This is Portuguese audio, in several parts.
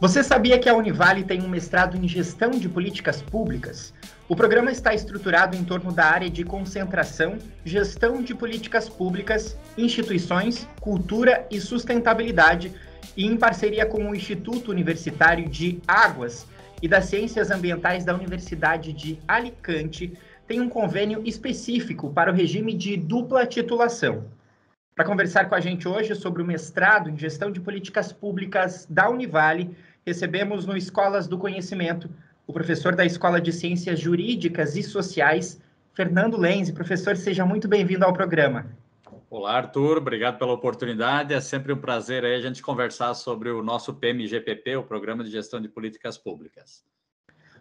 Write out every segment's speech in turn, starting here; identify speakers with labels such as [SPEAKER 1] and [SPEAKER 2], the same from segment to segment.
[SPEAKER 1] Você sabia que a Univale tem um mestrado em gestão de políticas públicas? O programa está estruturado em torno da área de concentração, gestão de políticas públicas, instituições, cultura e sustentabilidade, e em parceria com o Instituto Universitário de Águas e das Ciências Ambientais da Universidade de Alicante, tem um convênio específico para o regime de dupla titulação. Para conversar com a gente hoje sobre o mestrado em gestão de políticas públicas da Univale, recebemos no Escolas do Conhecimento o professor da Escola de Ciências Jurídicas e Sociais, Fernando Lenz. Professor, seja muito bem-vindo ao programa.
[SPEAKER 2] Olá, Arthur. Obrigado pela oportunidade. É sempre um prazer a gente conversar sobre o nosso PMGPP, o Programa de Gestão de Políticas Públicas.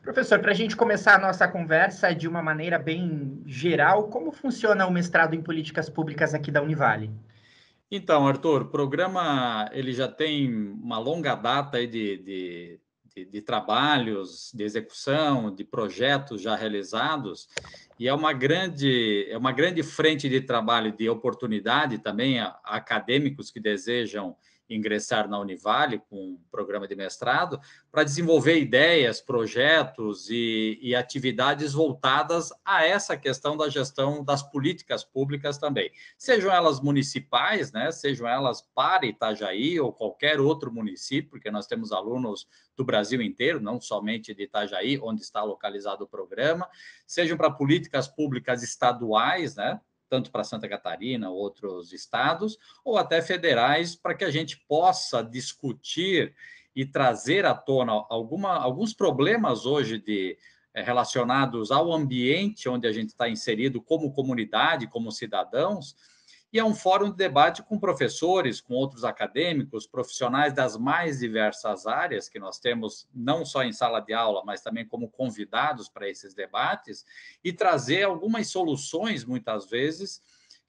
[SPEAKER 1] Professor, para a gente começar a nossa conversa de uma maneira bem geral, como funciona o mestrado em políticas públicas aqui da Univale?
[SPEAKER 2] Então, Arthur, o programa ele já tem uma longa data de, de, de, de, trabalhos, de execução, de projetos já realizados, e é uma grande, é uma grande frente de trabalho, de oportunidade também a, a acadêmicos que desejam ingressar na Univale com um programa de mestrado para desenvolver ideias, projetos e, e, atividades voltadas a essa questão da gestão das políticas públicas também, sejam elas municipais, né, sejam elas para Itajaí ou qualquer outro município, porque nós temos alunos do Brasil inteiro, não somente de Itajaí, onde está localizado o programa, sejam para políticas públicas estaduais, né, tanto para Santa Catarina, outros estados, ou até federais, para que a gente possa discutir e trazer à tona alguma, alguns problemas hoje de eh, relacionados ao ambiente onde a gente está inserido como comunidade, como cidadãos, e é um fórum de debate com professores, com outros acadêmicos, profissionais das mais diversas áreas que nós temos, não só em sala de aula, mas também como convidados para esses debates, e trazer algumas soluções, muitas vezes,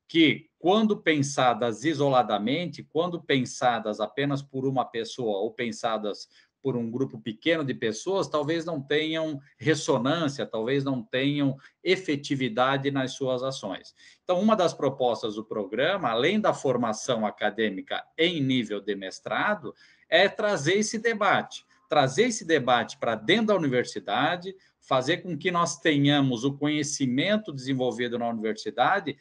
[SPEAKER 2] que, quando pensadas isoladamente, quando pensadas apenas por uma pessoa ou pensadas por um grupo pequeno de pessoas, talvez não tenham ressonância, talvez não tenham efetividade nas suas ações. Então, uma das propostas do programa, além da formação acadêmica em nível de mestrado, é trazer esse debate, trazer esse debate para dentro da universidade, fazer com que nós tenhamos o conhecimento desenvolvido na universidade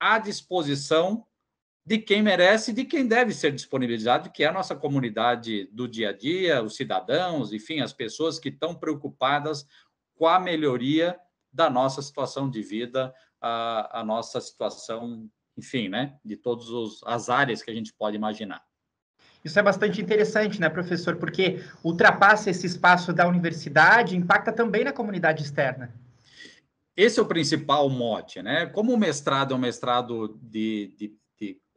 [SPEAKER 2] à disposição de quem merece, de quem deve ser disponibilizado, que é a nossa comunidade do dia a dia, os cidadãos, enfim, as pessoas que estão preocupadas com a melhoria da nossa situação de vida, a, a nossa situação, enfim, né, de todas as áreas que a gente pode imaginar.
[SPEAKER 1] Isso é bastante interessante, né, professor? Porque ultrapassa esse espaço da universidade, impacta também na comunidade externa.
[SPEAKER 2] Esse é o principal mote, né? Como o mestrado é um mestrado de, de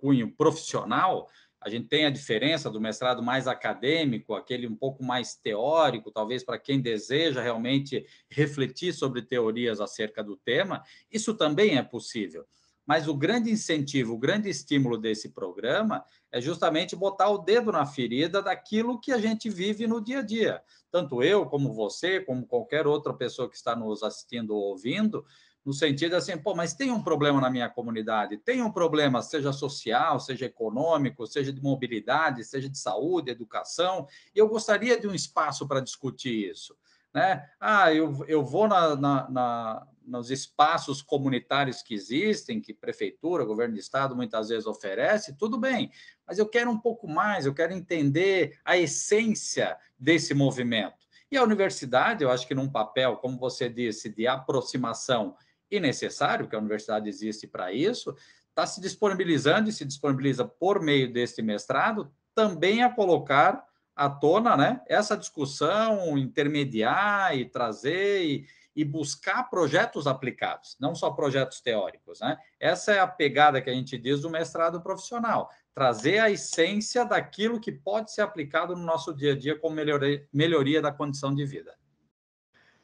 [SPEAKER 2] cunho profissional, a gente tem a diferença do mestrado mais acadêmico, aquele um pouco mais teórico, talvez para quem deseja realmente refletir sobre teorias acerca do tema, isso também é possível. Mas o grande incentivo, o grande estímulo desse programa é justamente botar o dedo na ferida daquilo que a gente vive no dia a dia. Tanto eu, como você, como qualquer outra pessoa que está nos assistindo ou ouvindo, no sentido assim, pô, mas tem um problema na minha comunidade, tem um problema, seja social, seja econômico, seja de mobilidade, seja de saúde, educação, e eu gostaria de um espaço para discutir isso. Né? Ah, eu, eu vou na, na, na, nos espaços comunitários que existem, que prefeitura, governo de estado muitas vezes oferece, tudo bem, mas eu quero um pouco mais, eu quero entender a essência desse movimento. E a universidade, eu acho que num papel, como você disse, de aproximação e necessário, que a universidade existe para isso, está se disponibilizando e se disponibiliza por meio deste mestrado também a colocar à tona né, essa discussão, intermediar e trazer e, e buscar projetos aplicados, não só projetos teóricos. Né? Essa é a pegada que a gente diz do mestrado profissional, trazer a essência daquilo que pode ser aplicado no nosso dia a dia como melhoria, melhoria da condição de vida.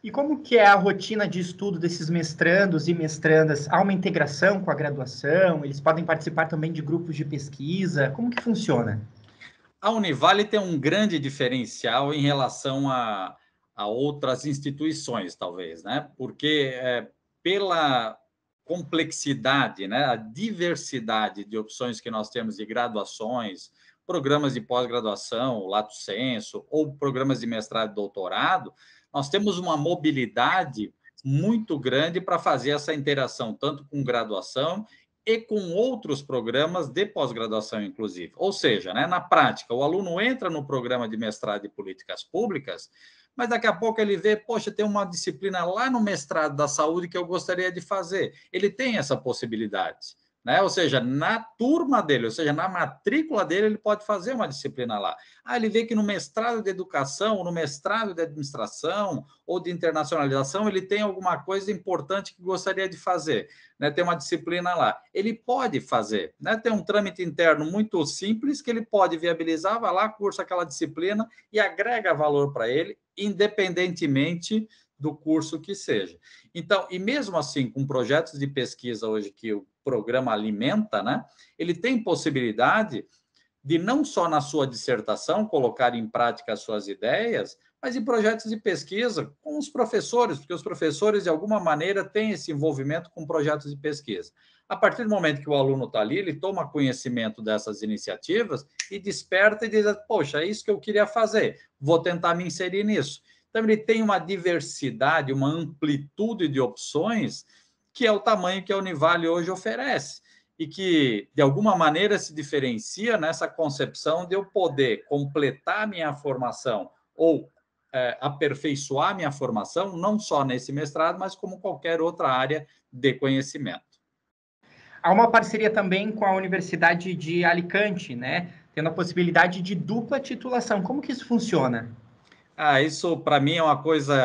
[SPEAKER 1] E como que é a rotina de estudo desses mestrandos e mestrandas? Há uma integração com a graduação? Eles podem participar também de grupos de pesquisa? Como que funciona?
[SPEAKER 2] A Univale tem um grande diferencial em relação a, a outras instituições, talvez, né? Porque é, pela complexidade, né, a diversidade de opções que nós temos de graduações, programas de pós-graduação, lato senso, ou programas de mestrado e doutorado, nós temos uma mobilidade muito grande para fazer essa interação, tanto com graduação e com outros programas de pós-graduação, inclusive. Ou seja, né, na prática, o aluno entra no programa de mestrado de políticas públicas, mas daqui a pouco ele vê, poxa, tem uma disciplina lá no mestrado da saúde que eu gostaria de fazer. Ele tem essa possibilidade né? Ou seja, na turma dele, ou seja, na matrícula dele, ele pode fazer uma disciplina lá. Ah, ele vê que no mestrado de educação, ou no mestrado de administração, ou de internacionalização, ele tem alguma coisa importante que gostaria de fazer, né? Tem uma disciplina lá. Ele pode fazer, né? Tem um trâmite interno muito simples que ele pode viabilizar, vai lá, cursa aquela disciplina e agrega valor para ele, independentemente do curso que seja. Então, e mesmo assim, com projetos de pesquisa hoje que eu programa Alimenta, né? Ele tem possibilidade de não só na sua dissertação colocar em prática as suas ideias, mas em projetos de pesquisa com os professores, porque os professores, de alguma maneira, têm esse envolvimento com projetos de pesquisa. A partir do momento que o aluno está ali, ele toma conhecimento dessas iniciativas e desperta e diz: Poxa, é isso que eu queria fazer, vou tentar me inserir nisso. Então, ele tem uma diversidade, uma amplitude de opções que é o tamanho que a Univale hoje oferece e que, de alguma maneira, se diferencia nessa concepção de eu poder completar minha formação ou é, aperfeiçoar minha formação, não
[SPEAKER 1] só nesse mestrado,
[SPEAKER 2] mas como qualquer outra área de conhecimento.
[SPEAKER 1] Há uma parceria também com a Universidade de Alicante, né? Tendo a possibilidade de dupla titulação. Como que isso funciona?
[SPEAKER 2] Ah, isso para mim é uma coisa,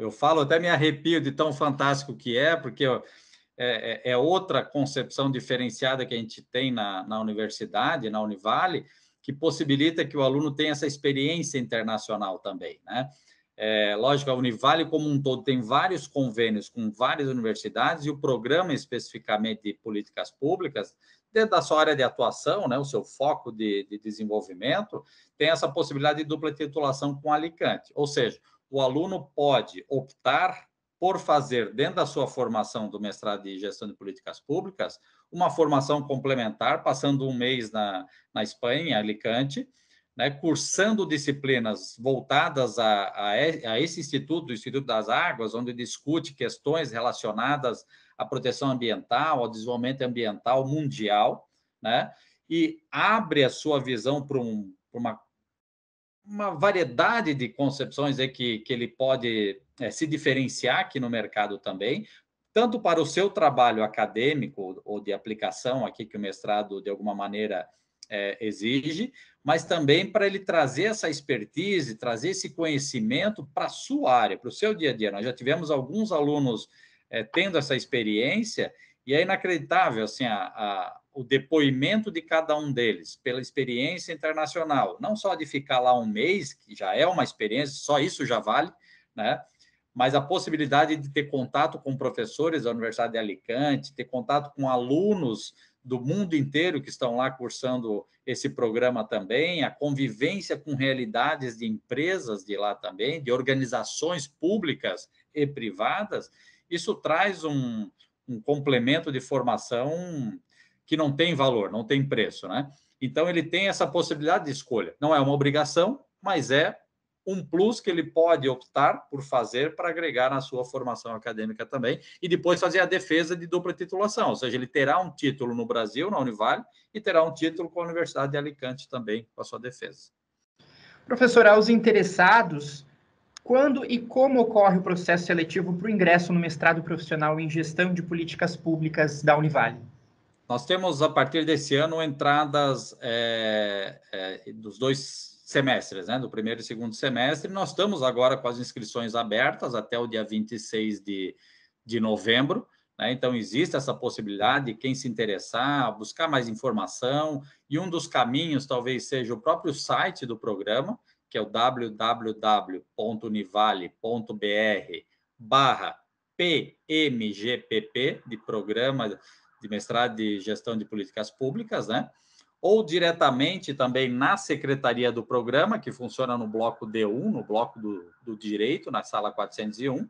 [SPEAKER 2] eu falo, até me arrepio de tão fantástico que é, porque é, é, é outra concepção diferenciada que a gente tem na, na universidade, na Univale, que possibilita que o aluno tenha essa experiência internacional também, né? É, lógico, a Univale como um todo tem vários convênios com várias universidades e o programa especificamente de políticas públicas dentro da sua área de atuação, né, o seu foco de, de desenvolvimento, tem essa possibilidade de dupla titulação com Alicante. Ou seja, o aluno pode optar por fazer dentro da sua formação do mestrado de gestão de políticas públicas uma formação complementar, passando um mês na, na Espanha, em Alicante, né, cursando disciplinas voltadas a, a, a, esse instituto, o Instituto das Águas, onde discute questões relacionadas à proteção ambiental, ao desenvolvimento ambiental mundial, né? e abre a sua visão para um, uma, uma variedade de concepções aí que, que ele pode é, se diferenciar aqui no mercado também, tanto para o seu trabalho acadêmico ou de aplicação aqui que o mestrado de alguma maneira é, exige, mas também para ele trazer essa expertise, trazer esse conhecimento para a sua área, para o seu dia a dia. Nós já tivemos alguns alunos é, tendo essa experiência, e é inacreditável assim, a, a, o depoimento de cada um deles pela experiência internacional, não só de ficar lá um mês, que já é uma experiência, só isso já vale, né? mas a possibilidade de ter contato com professores da Universidade de Alicante, ter contato com alunos do mundo inteiro que estão lá cursando esse programa também, a convivência com realidades de empresas de lá também, de organizações públicas e privadas, isso traz um, um complemento de formação que não tem valor, não tem preço, né? Então ele tem essa possibilidade de escolha. Não é uma obrigação, mas é um plus que ele pode optar por fazer para agregar na sua formação acadêmica também e depois fazer a defesa de dupla titulação, ou seja, ele terá um título no Brasil, na Univale, e terá um título com a Universidade de Alicante também com a sua defesa.
[SPEAKER 1] Professor, aos interessados, quando e como ocorre o processo seletivo para o ingresso no mestrado profissional em gestão de políticas públicas da Univale?
[SPEAKER 2] Nós temos, a partir desse ano, entradas é, é, dos dois semestres, né? do primeiro e segundo semestre. Nós estamos agora com as inscrições abertas até o dia 26 de, de novembro. Né? Então, existe essa possibilidade de quem se interessar, buscar mais informação. E um dos caminhos talvez seja o próprio site do programa que é o www.univale.br barra PMGPP, de Programa de Mestrado de Gestão de Políticas Públicas, né? ou diretamente também na secretaria do programa, que funciona no bloco D1, no bloco do, do direito, na sala 401,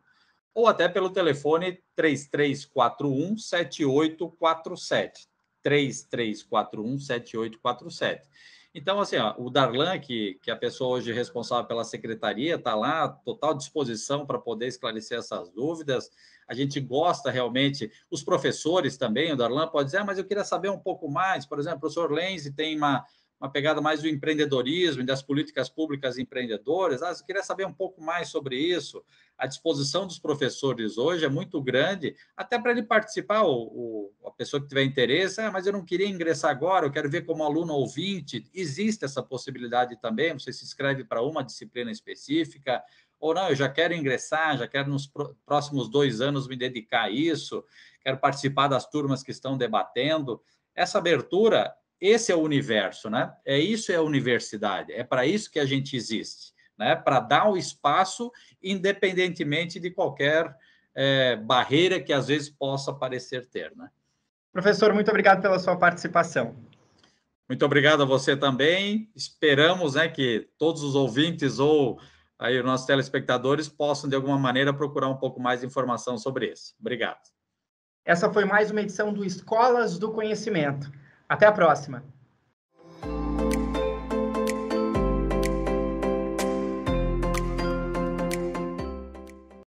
[SPEAKER 2] ou até pelo telefone 3341 7847. 3341 7847. Então, assim, ó, o Darlan, que, que é a pessoa hoje responsável pela secretaria, está lá, total disposição para poder esclarecer essas dúvidas. A gente gosta realmente, os professores também, o Darlan pode dizer, ah, mas eu queria saber um pouco mais. Por exemplo, o professor Lenzi tem uma uma pegada mais do empreendedorismo e das políticas públicas empreendedoras. Ah, eu queria saber um pouco mais sobre isso. A disposição dos professores hoje é muito grande, até para ele participar, o, o, a pessoa que tiver interesse, ah, mas eu não queria ingressar agora, eu quero ver como aluno ouvinte. Existe essa possibilidade também, você se inscreve para uma disciplina específica, ou não, eu já quero ingressar, já quero nos próximos dois anos me dedicar a isso, quero participar das turmas que estão debatendo. Essa abertura esse é o universo, né? É isso é a universidade, é para isso que a gente existe, né? Para dar o espaço, independentemente de qualquer é, barreira que às vezes possa parecer ter, né?
[SPEAKER 1] Professor, muito obrigado pela sua participação.
[SPEAKER 2] Muito obrigado a você também. Esperamos, né, que todos os ouvintes ou aí os nossos telespectadores possam de alguma maneira procurar um pouco mais de informação sobre isso. Obrigado.
[SPEAKER 1] Essa foi mais uma edição do Escolas do Conhecimento. Até a próxima!